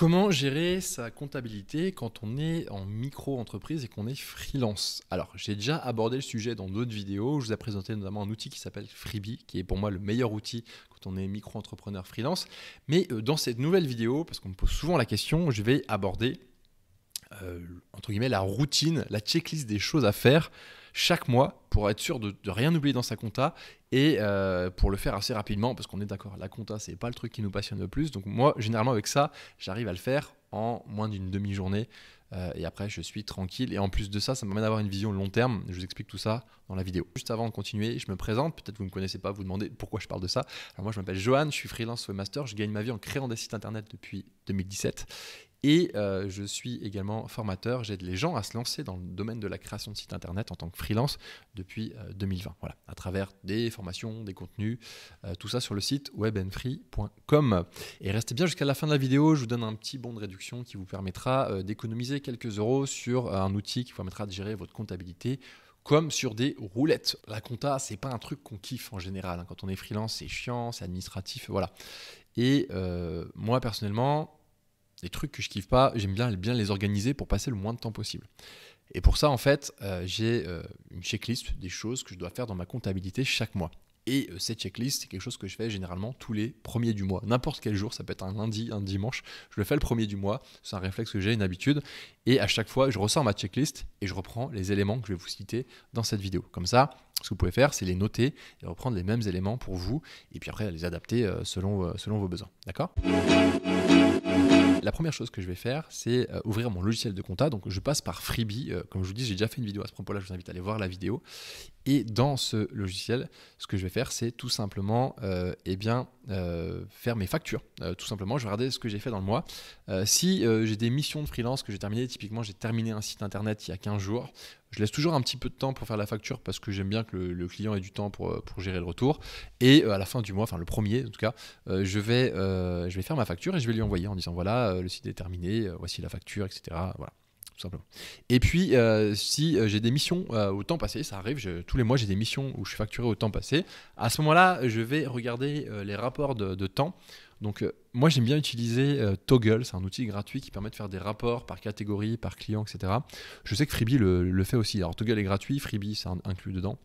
Comment gérer sa comptabilité quand on est en micro-entreprise et qu'on est freelance Alors, j'ai déjà abordé le sujet dans d'autres vidéos. Je vous ai présenté notamment un outil qui s'appelle Freebie, qui est pour moi le meilleur outil quand on est micro-entrepreneur freelance. Mais euh, dans cette nouvelle vidéo, parce qu'on me pose souvent la question, je vais aborder, euh, entre guillemets, la routine, la checklist des choses à faire chaque mois pour être sûr de, rien oublier dans sa compta et euh, pour le faire assez rapidement parce qu'on est d'accord, la compta c'est pas le truc qui nous passionne le plus. Donc moi généralement avec ça, j'arrive à le faire en moins d'une demi-journée euh, et après je suis tranquille. Et en plus de ça, ça m'amène à avoir une vision long terme. Je vous explique tout ça dans la vidéo. Juste avant de continuer, je me présente. Peut-être vous ne me connaissez pas, vous, vous demandez pourquoi je parle de ça. Alors moi je m'appelle Johan, je suis freelance webmaster, je gagne ma vie en créant des sites internet depuis 2017 et euh, je suis également formateur. J'aide les gens à se lancer dans le domaine de la création de sites internet en tant que freelance depuis 2020. Euh, voilà, à travers des formations, des contenus, euh, tout ça sur le site webandfree.com. Et restez bien jusqu'à la fin de la vidéo, je vous donne un petit bon de réduction qui vous permettra euh, d'économiser quelques euros sur un outil qui vous permettra de gérer votre comptabilité comme sur des roulettes. La compta, c'est pas un truc qu'on kiffe en général. Hein. Quand on est freelance, c'est chiant, c'est administratif, voilà. Et moi personnellement, les trucs que je kiffe pas, j'aime bien, les organiser pour passer le moins de temps possible. Et pour ça, en fait, euh, j'ai euh, une checklist des choses que je dois faire dans ma comptabilité chaque mois. Et euh, cette checklist, c'est quelque chose que je fais généralement tous les premiers du mois. N'importe quel jour, ça peut être un lundi, un dimanche, je le fais le premier du mois. C'est un réflexe que j'ai, une habitude. Et à chaque fois, je ressors ma checklist et je reprends les éléments que je vais vous citer dans cette vidéo. Comme ça, ce que vous pouvez faire, c'est les noter et reprendre les mêmes éléments pour vous. Et puis après, les adapter selon, selon vos besoins. D'accord la première chose que je vais faire, c'est euh, ouvrir mon logiciel de compta. Donc, je passe par Freebie. Euh, comme je vous dis, j'ai déjà fait une vidéo à ce propos-là. Je vous invite à aller voir la vidéo. Et dans ce logiciel, ce que je vais faire, c'est tout simplement, euh, eh bien, euh, faire mes factures. Euh, tout simplement, je vais regarder ce que j'ai fait dans le mois. Euh, si j'ai des missions de freelance que j'ai terminées, typiquement j'ai terminé un site internet il y a 15 jours, je laisse toujours un petit peu de temps pour faire la facture parce que j'aime bien que le, client ait du temps pour, gérer le retour. Et à la fin du mois, enfin le premier en tout cas, je, vais, je vais faire ma facture et je vais lui envoyer en disant voilà, le site est terminé, voici la facture, etc. Voilà. Et puis, euh, si euh, j'ai des missions euh, au temps passé, ça arrive, tous les mois j'ai des missions où je suis facturé au temps passé, à ce moment-là, je vais regarder les rapports de, temps. Donc, moi j'aime bien utiliser Toggle, c'est un outil gratuit qui permet de faire des rapports par catégorie, par client, etc. Je sais que Freebie le, fait aussi. Alors, Toggle est gratuit, Freebie ça inclus dedans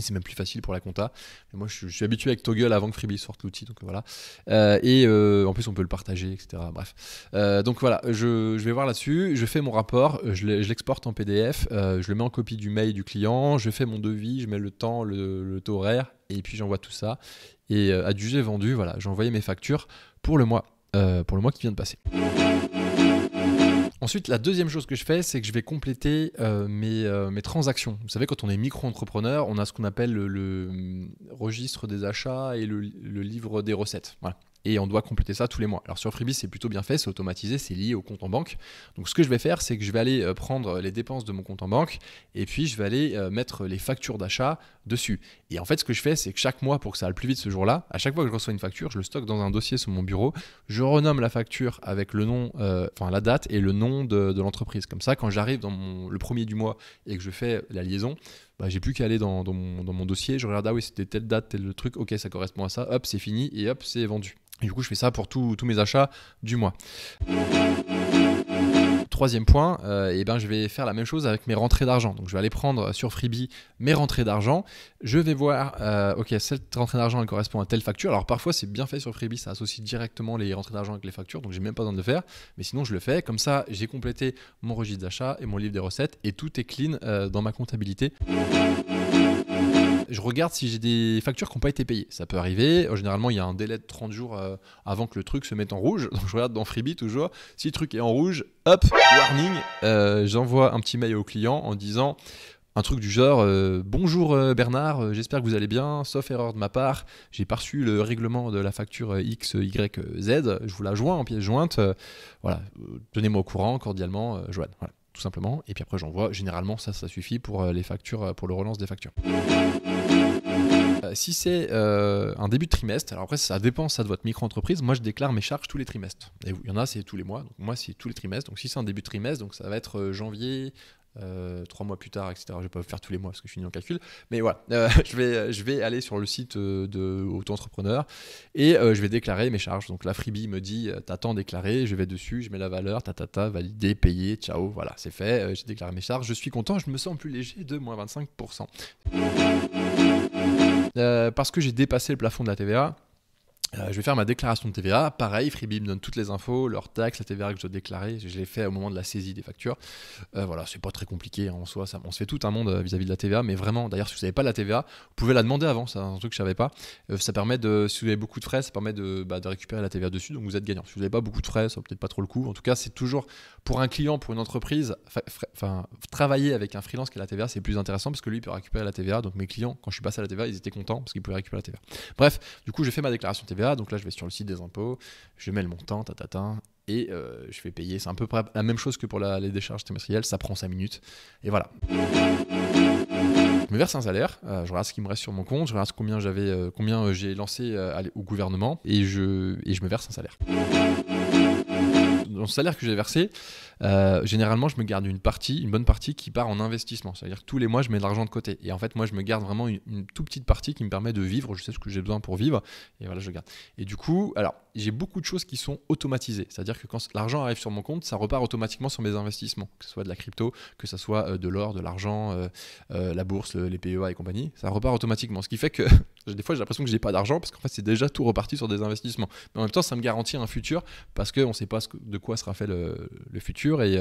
c'est même plus facile pour la compta. moi, je suis, habitué avec Toggle avant que Freebie sorte l'outil, donc voilà. Euh, et euh, en plus, on peut le partager, etc. Bref. Euh, donc voilà, je, vais voir là-dessus. Je fais mon rapport, je l'exporte en PDF, je le mets en copie du mail du client, je fais mon devis, je mets le temps, le, taux horaire, et puis j'envoie tout ça. Et à du vendu, voilà, j'ai envoyé mes factures pour le mois, pour le mois qui vient de passer. Ensuite, la deuxième chose que je fais, c'est que je vais compléter euh, euh, mes, transactions. Vous savez, quand on est micro-entrepreneur, on a ce qu'on appelle le, hum, registre des achats et le, le livre des recettes. Voilà et on doit compléter ça tous les mois. Alors sur Freebie, c'est plutôt bien fait, c'est automatisé, c'est lié au compte en banque. Donc ce que je vais faire, c'est que je vais aller euh, prendre les dépenses de mon compte en banque et puis je vais aller euh, mettre les factures d'achat dessus. Et en fait, ce que je fais, c'est que chaque mois, pour que ça aille plus vite ce jour-là, à chaque fois que je reçois une facture, je le stocke dans un dossier sur mon bureau, je renomme la facture avec le nom, euh, enfin la date et le nom de, l'entreprise. Comme ça, quand j'arrive dans le premier du mois et que je fais la liaison, bah, j'ai plus qu'à aller dans, mon, dossier, je regarde, ah oui, c'était telle date, tel truc, ok, ça correspond à ça, hop, c'est fini, et hop, c'est vendu. Et du coup, je fais ça pour tous mes achats du mois troisième point, euh, eh ben, je vais faire la même chose avec mes rentrées d'argent. Donc je vais aller prendre euh, sur Freebie mes rentrées d'argent. Je vais voir, euh, ok, cette rentrée d'argent correspond à telle facture. Alors parfois c'est bien fait sur Freebie, ça associe directement les rentrées d'argent avec les factures, donc j'ai même pas besoin de le faire. Mais sinon je le fais, comme ça j'ai complété mon registre d'achat et mon livre des recettes et tout est clean euh, dans ma comptabilité je regarde si j'ai des factures qui n'ont pas été payées. Ça peut arriver. Euh, généralement, il y a un délai de 30 jours euh, avant que le truc se mette en rouge. Donc, je regarde dans Freebie toujours. Si le truc est en rouge, hop, warning, euh, j'envoie un petit mail au client en disant un truc du genre bonjour Bernard, j'espère que vous allez bien, sauf erreur de ma part, j'ai pas reçu le règlement de la facture X Y Z, je vous la joins en pièce jointe. voilà, tenez-moi au courant cordialement Joanne. tout simplement et puis après j'envoie, généralement ça ça suffit pour les factures pour le relance des factures. Euh, si c'est euh, un début de trimestre, alors après ça dépend ça de votre micro-entreprise, moi je déclare mes charges tous les trimestres. il y en a c'est tous les mois, donc moi c'est tous les trimestres. Donc si c'est un début de trimestre, donc ça va être euh, janvier, trois mois plus tard, etc. Je vais pas faire tous les mois parce que je finis en calcul. Mais voilà, je, vais, je vais aller sur le site de auto-entrepreneur et je vais déclarer mes charges. Donc la freebie me dit t'as tant déclaré, je vais dessus, je mets la valeur, tatata ta ta, validé, ciao, voilà, c'est fait, j'ai déclaré mes charges, je suis content, je me sens plus léger de moins 25%. Euh, parce que j'ai dépassé le plafond de la TVA je vais faire ma déclaration de TVA. Pareil, Freebie me donne toutes les infos, leur taxe la TVA que je dois déclarer. Je l'ai fait au moment de la saisie des factures. voilà, c'est pas très compliqué en soi. Ça, on se fait tout un monde vis-à-vis de la TVA, mais vraiment, d'ailleurs, si vous n'avez pas la TVA, vous pouvez la demander avant. C'est un truc que je savais pas. ça permet de, si vous avez beaucoup de frais, ça permet de, récupérer la TVA dessus, donc vous êtes gagnant. Si vous n'avez pas beaucoup de frais, ça peut-être pas trop le coup. En tout cas, c'est toujours pour un client, pour une entreprise, travailler avec un freelance qui a la TVA, c'est plus intéressant parce que lui peut récupérer la TVA. Donc mes clients, quand je suis passé à la TVA, ils étaient contents parce qu'ils pouvaient récupérer la TVA. Bref, du coup, j'ai fait ma déclaration TVA donc là, je vais sur le site des impôts, je mets le montant, et euh, je vais payer. C'est à peu près la même chose que pour la, les décharges trimestrielles, ça prend 5 minutes, et voilà. Je me verse un salaire, euh, je regarde ce qui me reste sur mon compte, je regarde combien j'avais, euh, combien j'ai lancé au gouvernement, et je, et je me verse un salaire dans salaire que j'ai versé, euh, généralement, je me garde une partie, une bonne partie qui part en investissement. C'est-à-dire que tous les mois, je mets de l'argent de côté. Et en fait, moi, je me garde vraiment une, une, toute petite partie qui me permet de vivre. Je sais ce que j'ai besoin pour vivre. Et voilà, je garde. Et du coup, alors, j'ai beaucoup de choses qui sont automatisées. C'est-à-dire que quand l'argent arrive sur mon compte, ça repart automatiquement sur mes investissements, que ce soit de la crypto, que ce soit euh, de l'or, de l'argent, euh, euh, la bourse, les PEA et compagnie. Ça repart automatiquement. Ce qui fait que des fois, j'ai l'impression que je n'ai pas d'argent parce qu'en fait, c'est déjà tout reparti sur des investissements. Mais en même temps, ça me garantit un futur parce qu'on ne sait pas ce de quoi sera fait le, futur. Et,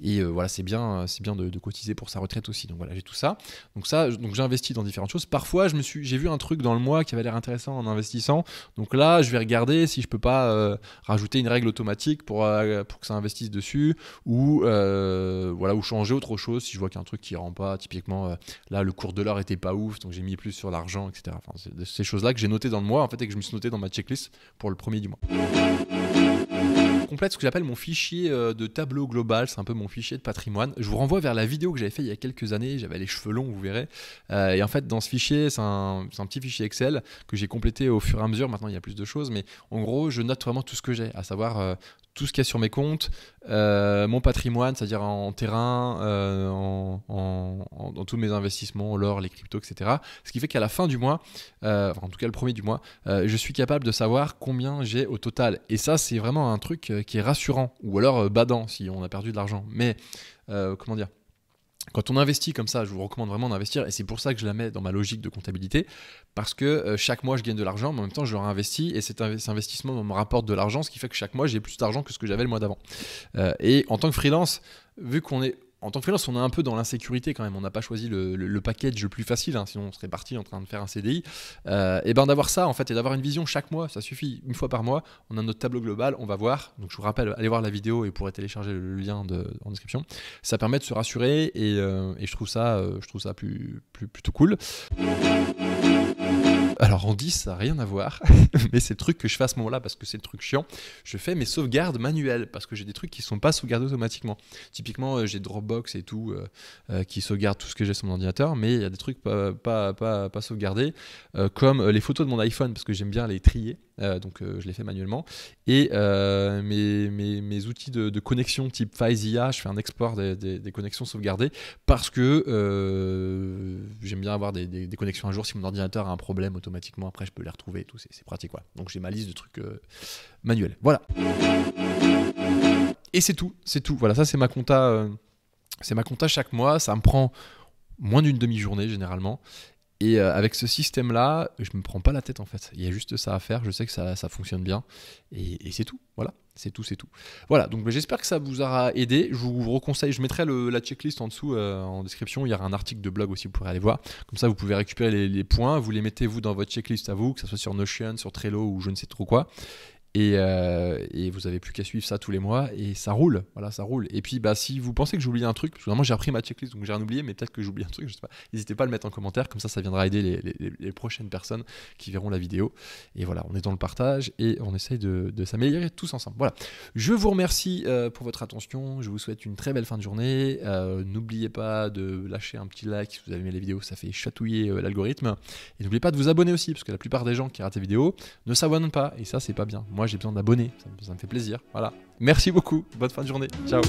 et voilà, c'est bien, c'est bien de, cotiser pour sa retraite aussi. Donc voilà, j'ai tout ça. Donc ça, donc j'investis dans différentes choses. Parfois, je me suis, j'ai vu un truc dans le mois qui avait l'air intéressant en investissant. Donc là, je vais regarder si je peux pas euh, rajouter une règle automatique pour, euh, pour que ça investisse dessus ou euh, voilà ou changer autre chose si je vois qu'un truc qui rend pas typiquement là le cours de l'heure était pas ouf donc j'ai mis plus sur l'argent etc. c'est ces choses là que j'ai notées dans le mois en fait et que je me suis noté dans ma checklist pour le premier du mois complète ce que j'appelle mon fichier euh, de tableau global, c'est un peu mon fichier de patrimoine. Je vous renvoie vers la vidéo que j'avais fait il y a quelques années, j'avais les cheveux longs, vous verrez. Euh, et en fait, dans ce fichier, c'est un, petit fichier Excel que j'ai complété au fur et à mesure. Maintenant, il y a plus de choses, mais en gros, je note vraiment tout ce que j'ai, à savoir euh, tout ce qu'il y a sur mes comptes, euh, mon patrimoine, c'est-à-dire en, terrain, euh, dans tous mes investissements, l'or, les cryptos, etc. Ce qui fait qu'à la fin du mois, euh, en tout cas le premier du mois, je suis capable de savoir combien j'ai au total. Et ça, c'est vraiment un truc qui est rassurant, ou alors badant si on a perdu de l'argent. Mais comment dire quand on investit comme ça, je vous recommande vraiment d'investir, et c'est pour ça que je la mets dans ma logique de comptabilité, parce que euh, chaque mois je gagne de l'argent, mais en même temps je réinvestis, et cet investissement me rapporte de l'argent, ce qui fait que chaque mois j'ai plus d'argent que ce que j'avais le mois d'avant. Euh, et en tant que freelance, vu qu'on est en tant que freelance, on est un peu dans l'insécurité quand même. On n'a pas choisi le, package le plus facile, hein, sinon on serait parti en train de faire un CDI. Euh, et ben d'avoir ça en fait et d'avoir une vision chaque mois, ça suffit une fois par mois. On a notre tableau global, on va voir. Donc je vous rappelle, allez voir la vidéo et vous pourrez télécharger le lien en description. Ça permet de se rassurer et, euh, je trouve ça, euh, je trouve ça plus, plus plutôt cool. Alors en 10, ça n'a rien à voir, mais c'est le truc que je fais à ce moment-là parce que c'est le truc chiant. Je fais mes sauvegardes manuelles parce que j'ai des trucs qui ne sont pas sauvegardés automatiquement. Typiquement, euh, j'ai Dropbox et tout euh, euh, qui sauvegarde tout ce que j'ai sur mon ordinateur, mais il y a des trucs pas, pas, sauvegardés comme les photos de mon iPhone parce que j'aime bien les trier. donc je les fais manuellement. Et mes, outils de, connexion type FileZilla, je fais un export des, connexions sauvegardées parce que j'aime bien avoir des, des, connexions un jour si mon ordinateur a un problème automatiquement après je peux les retrouver et tout, c'est pratique quoi. Donc j'ai ma liste de trucs euh, manuels. Voilà. Et c'est tout, c'est tout. Voilà, ça c'est ma compta, euh, c'est ma compta chaque mois. Ça me prend moins d'une demi-journée généralement. Et euh, avec ce système-là, je ne me prends pas la tête en fait. Il y a juste ça à faire. Je sais que ça, fonctionne bien. Et, c'est tout. Voilà. C'est tout, c'est tout. Voilà, donc j'espère que ça vous aura aidé. Je vous reconseille, je mettrai la checklist en dessous euh, en description. Il y aura un article de blog aussi, vous pourrez aller voir. Comme ça, vous pouvez récupérer les, les points. Vous les mettez vous dans votre checklist à vous, que ce soit sur Notion, sur Trello ou je ne sais trop quoi. Euh, et, vous avez plus qu'à suivre ça tous les mois et ça roule. Voilà, ça roule. Et puis, bah, si vous pensez que j'oublie un truc, parce j'ai appris ma checklist donc j'ai rien oublié, mais peut-être que j'oublie un truc, je sais pas. N'hésitez pas à le mettre en commentaire, comme ça, ça viendra aider les, prochaines personnes qui verront la vidéo. Et voilà, on est dans le partage et on essaye de, s'améliorer tous ensemble. Voilà. Je vous remercie euh, pour votre attention. Je vous souhaite une très belle fin de journée. Euh, n'oubliez pas de lâcher un petit like si vous avez aimé la vidéo, ça fait chatouiller l'algorithme. Et n'oubliez pas de vous abonner aussi, parce que la plupart des gens qui ratent la vidéo ne s'abonnent pas et ça, c'est pas bien. Moi, j'ai besoin d'abonner, ça, ça me fait plaisir. Voilà. Merci beaucoup, bonne fin de journée, ciao.